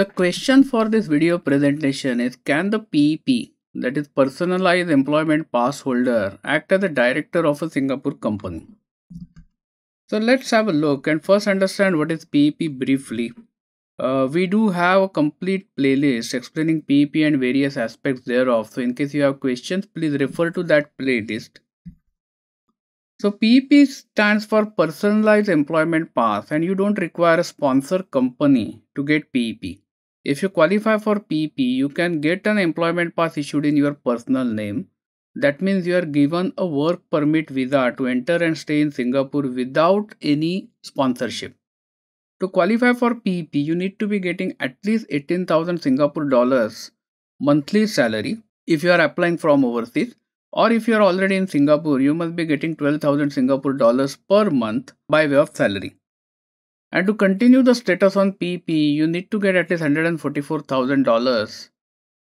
The question for this video presentation is can the PEP, that is Personalized Employment Pass holder, act as a director of a Singapore company? So let's have a look and first understand what is PEP briefly. Uh, we do have a complete playlist explaining PEP and various aspects thereof. So in case you have questions, please refer to that playlist. So PEP stands for Personalized Employment Pass and you don't require a sponsor company to get PEP. If you qualify for PP, you can get an employment pass issued in your personal name. That means you are given a work permit visa to enter and stay in Singapore without any sponsorship. To qualify for PP, you need to be getting at least 18,000 Singapore dollars monthly salary if you are applying from overseas or if you are already in Singapore, you must be getting 12,000 Singapore dollars per month by way of salary. And to continue the status on PP, you need to get at least $144,000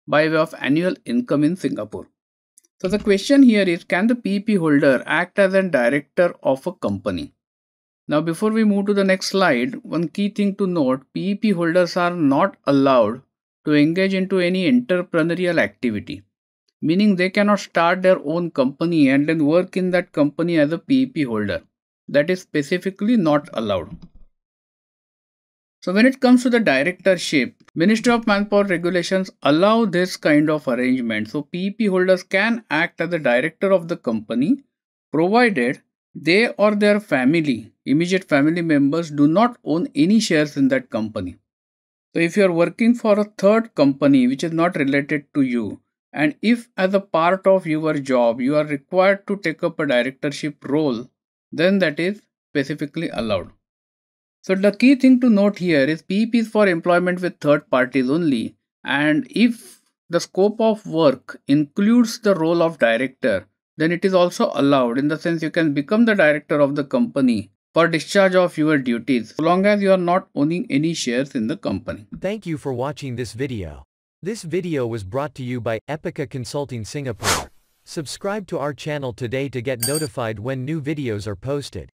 by way of annual income in Singapore. So the question here is, can the PP holder act as a director of a company? Now before we move to the next slide, one key thing to note, PEP holders are not allowed to engage into any entrepreneurial activity, meaning they cannot start their own company and then work in that company as a PEP holder. That is specifically not allowed. So when it comes to the directorship, Ministry of Manpower regulations allow this kind of arrangement. So PEP holders can act as the director of the company provided they or their family, immediate family members do not own any shares in that company. So if you are working for a third company which is not related to you, and if as a part of your job you are required to take up a directorship role, then that is specifically allowed. So the key thing to note here is PEP is for employment with third parties only. And if the scope of work includes the role of director, then it is also allowed in the sense you can become the director of the company for discharge of your duties, so long as you are not owning any shares in the company. Thank you for watching this video. This video was brought to you by Epica Consulting Singapore. Subscribe to our channel today to get notified when new videos are posted.